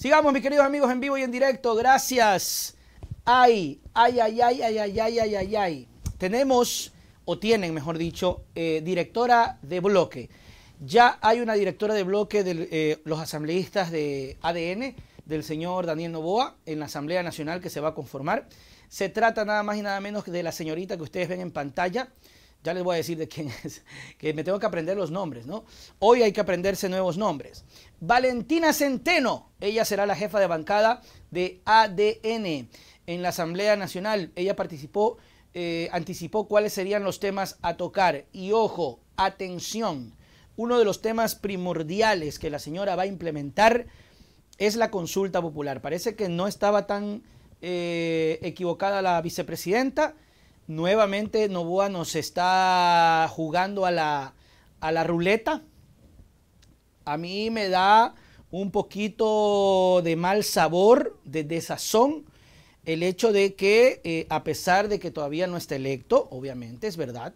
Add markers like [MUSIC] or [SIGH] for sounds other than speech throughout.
Sigamos, mis queridos amigos, en vivo y en directo. Gracias. Ay, ay, ay, ay, ay, ay, ay, ay, ay, ay. Tenemos, o tienen, mejor dicho, eh, directora de bloque. Ya hay una directora de bloque de eh, los asambleístas de ADN, del señor Daniel Novoa, en la Asamblea Nacional que se va a conformar. Se trata nada más y nada menos que de la señorita que ustedes ven en pantalla. Ya les voy a decir de quién es, [LAUGHS] que me tengo que aprender los nombres, ¿no? Hoy hay que aprenderse nuevos nombres. Valentina Centeno, ella será la jefa de bancada de ADN en la Asamblea Nacional. Ella participó, eh, anticipó cuáles serían los temas a tocar. Y ojo, atención, uno de los temas primordiales que la señora va a implementar es la consulta popular. Parece que no estaba tan eh, equivocada la vicepresidenta Nuevamente Novoa nos está jugando a la, a la ruleta. A mí me da un poquito de mal sabor, de desazón, el hecho de que, eh, a pesar de que todavía no está electo, obviamente es verdad,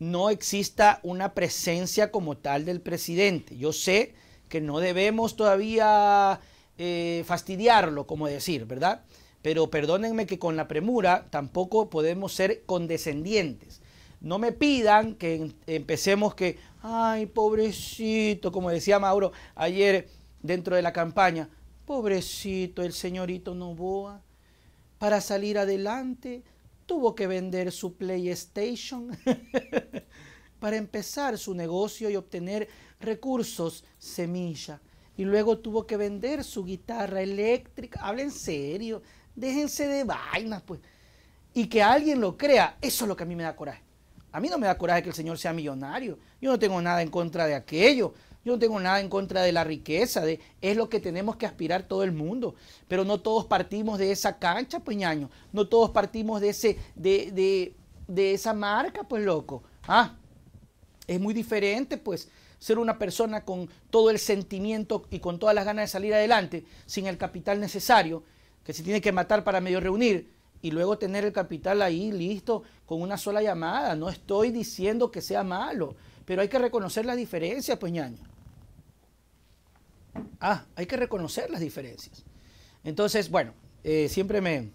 no exista una presencia como tal del presidente. Yo sé que no debemos todavía eh, fastidiarlo, como decir, ¿verdad? pero perdónenme que con la premura tampoco podemos ser condescendientes. No me pidan que em, empecemos que, ay, pobrecito, como decía Mauro ayer dentro de la campaña, pobrecito el señorito Novoa, para salir adelante tuvo que vender su PlayStation [LAUGHS] para empezar su negocio y obtener recursos semilla. Y luego tuvo que vender su guitarra eléctrica. Hablen serio, Déjense de vainas, pues. Y que alguien lo crea, eso es lo que a mí me da coraje. A mí no me da coraje que el Señor sea millonario. Yo no tengo nada en contra de aquello. Yo no tengo nada en contra de la riqueza, de, es lo que tenemos que aspirar todo el mundo. Pero no todos partimos de esa cancha, pues ñaño. No todos partimos de, ese, de, de, de esa marca, pues loco. Ah, es muy diferente, pues, ser una persona con todo el sentimiento y con todas las ganas de salir adelante, sin el capital necesario, que se tiene que matar para medio reunir y luego tener el capital ahí listo con una sola llamada. No estoy diciendo que sea malo, pero hay que reconocer las diferencias, pues Ah, hay que reconocer las diferencias. Entonces, bueno, eh, siempre, me,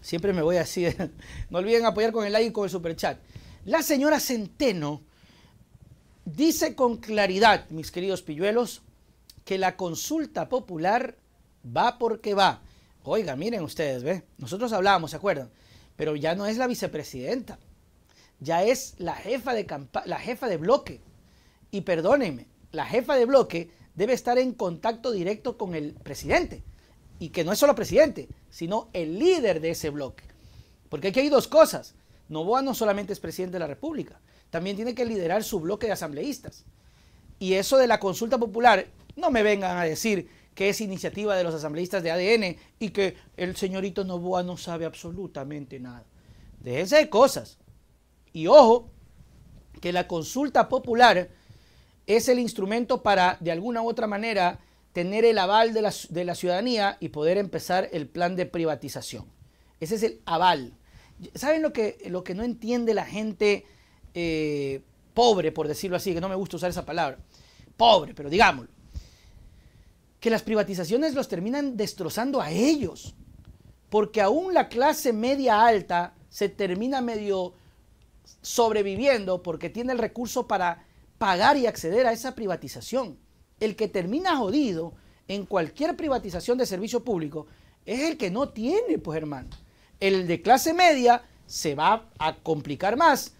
siempre me voy así. [LAUGHS] no olviden apoyar con el like y con el superchat. La señora Centeno dice con claridad, mis queridos pilluelos, que la consulta popular va porque va. Oiga, miren ustedes, ¿ve? Nosotros hablábamos, ¿se acuerdan? Pero ya no es la vicepresidenta, ya es la jefa de, la jefa de bloque. Y perdónenme, la jefa de bloque debe estar en contacto directo con el presidente. Y que no es solo presidente, sino el líder de ese bloque. Porque aquí hay dos cosas. Novoa no solamente es presidente de la República, también tiene que liderar su bloque de asambleístas. Y eso de la consulta popular, no me vengan a decir que es iniciativa de los asambleístas de ADN y que el señorito Novoa no sabe absolutamente nada. Déjense de cosas. Y ojo, que la consulta popular es el instrumento para, de alguna u otra manera, tener el aval de la, de la ciudadanía y poder empezar el plan de privatización. Ese es el aval. ¿Saben lo que, lo que no entiende la gente eh, pobre, por decirlo así, que no me gusta usar esa palabra? Pobre, pero digámoslo que las privatizaciones los terminan destrozando a ellos, porque aún la clase media alta se termina medio sobreviviendo porque tiene el recurso para pagar y acceder a esa privatización. El que termina jodido en cualquier privatización de servicio público es el que no tiene, pues hermano. El de clase media se va a complicar más,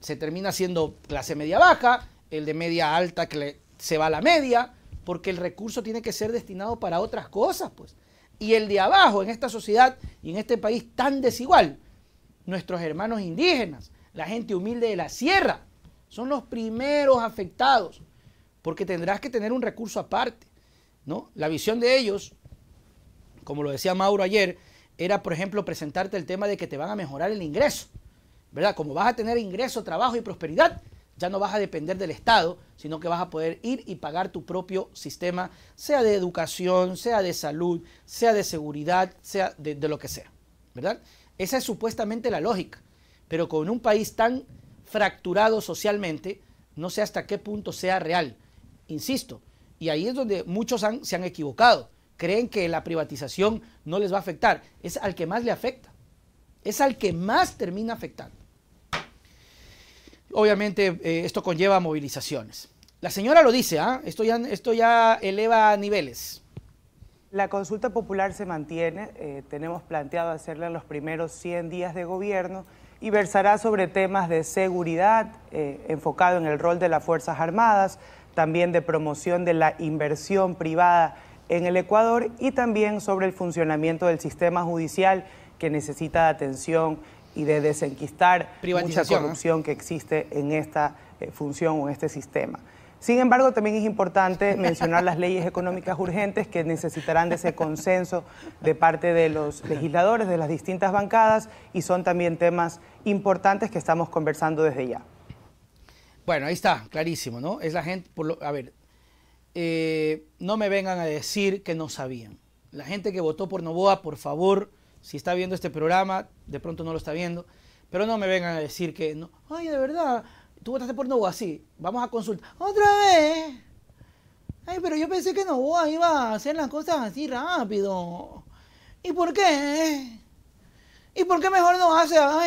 se termina siendo clase media baja, el de media alta que se va a la media, porque el recurso tiene que ser destinado para otras cosas, pues. Y el de abajo, en esta sociedad y en este país tan desigual, nuestros hermanos indígenas, la gente humilde de la sierra, son los primeros afectados, porque tendrás que tener un recurso aparte, ¿no? La visión de ellos, como lo decía Mauro ayer, era, por ejemplo, presentarte el tema de que te van a mejorar el ingreso, ¿verdad? Como vas a tener ingreso, trabajo y prosperidad, ya no vas a depender del Estado, sino que vas a poder ir y pagar tu propio sistema, sea de educación, sea de salud, sea de seguridad, sea de, lo que sea, ¿verdad? Esa es supuestamente la lógica, pero con un país tan fracturado socialmente, no sé hasta qué punto sea real, insisto, y ahí es donde muchos se han equivocado, creen que la privatización no les va a afectar, es al que más le afecta, es al que más termina afectando obviamente eh, esto conlleva movilizaciones. La señora lo dice, ¿ah? esto, ya, eleva niveles. La consulta popular se mantiene, eh, tenemos planteado hacerla en los primeros 100 días de gobierno y versará sobre temas de seguridad, eh, enfocado en el rol de las Fuerzas Armadas, también de promoción de la inversión privada en el Ecuador y también sobre el funcionamiento del sistema judicial que necesita atención y de desenquistar mucha corrupción que existe en esta eh, función o en este sistema. Sin embargo, también es importante [LAUGHS] mencionar las leyes económicas urgentes que necesitarán de ese consenso de parte de los legisladores de las distintas bancadas y son también temas importantes que estamos conversando desde ya. Bueno, ahí está, clarísimo, ¿no? Es la gente, por a ver, eh, no me vengan a decir que no sabían. La gente que votó por Novoa, por favor, si está viendo este programa, de pronto no lo está viendo, pero no me vengan a decir que, no, ay, de verdad, tú votaste por Novoa, así vamos a consultar. ¡Otra vez! Ay, pero yo pensé que Novoa iba a hacer las cosas así rápido. ¿Y por qué? ¿Y por qué mejor no hace? Ah,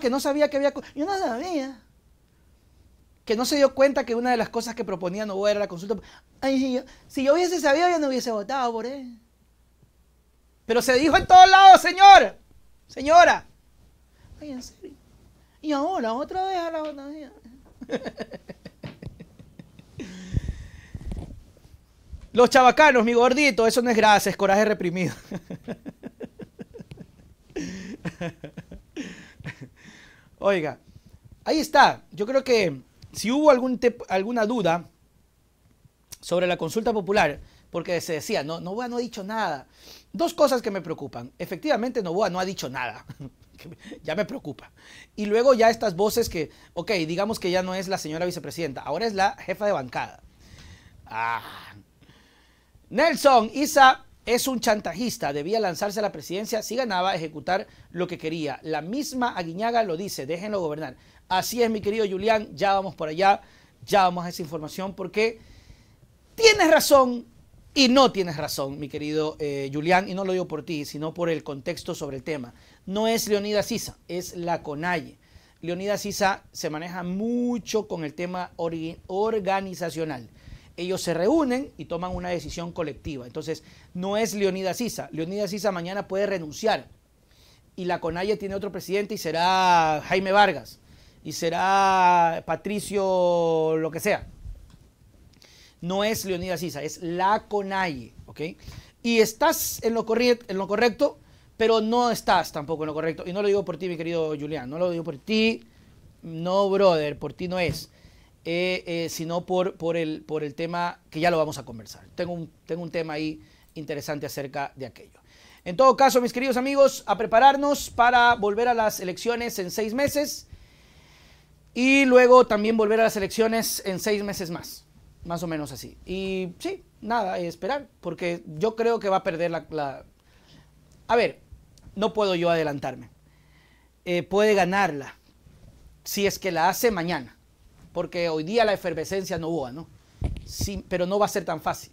que no sabía que había... Yo no sabía que no se dio cuenta que una de las cosas que proponía no era la consulta. Ay, si, yo, hubiese sabido, yo no hubiese votado por él. Pero se dijo en todos lados, señor, señora. Ay, en serio. Y ahora, otra vez a la otra [LAUGHS] Los chavacanos, mi gordito, eso no es gracia, es coraje reprimido. [LAUGHS] Oiga, ahí está. Yo creo que si hubo alguna duda sobre la consulta popular, porque se decía, no, Novoa no ha dicho nada. Dos cosas que me preocupan. Efectivamente, Novoa no ha dicho nada. [LAUGHS] ya me preocupa. Y luego ya estas voces que, ok, digamos que ya no es la señora vicepresidenta, ahora es la jefa de bancada. Ah. Nelson, Isa es un chantajista, debía lanzarse a la presidencia si ganaba, ejecutar lo que quería. La misma Aguiñaga lo dice, déjenlo gobernar. Así es, mi querido Julián, ya vamos por allá, ya vamos a esa información porque tienes razón y no tienes razón, mi querido eh, Julián, y no lo digo por ti, sino por el contexto sobre el tema. No es Leonida Sisa, es la CONAIE. Leonidas Sisa se maneja mucho con el tema organizacional. Ellos se reúnen y toman una decisión colectiva. Entonces, no es Leonidas Sisa. Leonidas Sisa mañana puede renunciar. Y la CONAIE tiene otro presidente y será Jaime Vargas y será Patricio lo que sea. No es Leonidas Isa, es la CONAIE, Y estás en lo, en lo correcto, pero no estás tampoco en lo correcto. Y no lo digo por ti, mi querido Julián, no lo digo por ti, no, brother, por ti no es. Eh, eh, sino por, por, el, por el tema que ya lo vamos a conversar. Tengo un, tengo un tema ahí interesante acerca de aquello. En todo caso, mis queridos amigos, a prepararnos para volver a las elecciones en seis meses. Y luego también volver a las elecciones en seis meses más, más o menos así. Y sí, nada, esperar, porque yo creo que va a perder la... A ver, no puedo yo adelantarme. Eh, puede ganarla, si es que la hace mañana, porque hoy día la efervescencia no va, ¿no? Sí, pero no va a ser tan fácil.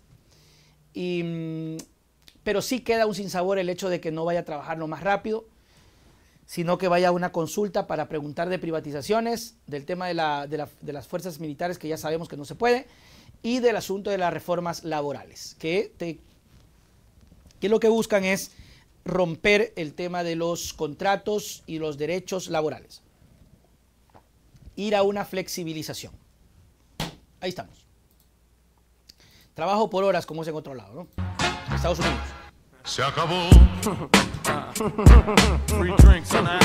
Y, mm, pero sí queda un sinsabor el hecho de que no vaya a trabajarlo más rápido sino que vaya a una consulta para preguntar de privatizaciones, del tema de, las fuerzas militares, que ya sabemos que no se puede, y del asunto de las reformas laborales, que, que lo que buscan es romper el tema de los contratos y los derechos laborales. Ir a una flexibilización. Ahí estamos. Trabajo por horas, como es en otro lado, ¿no? Estados Unidos. Se acabó. [LAUGHS] Free drinks on the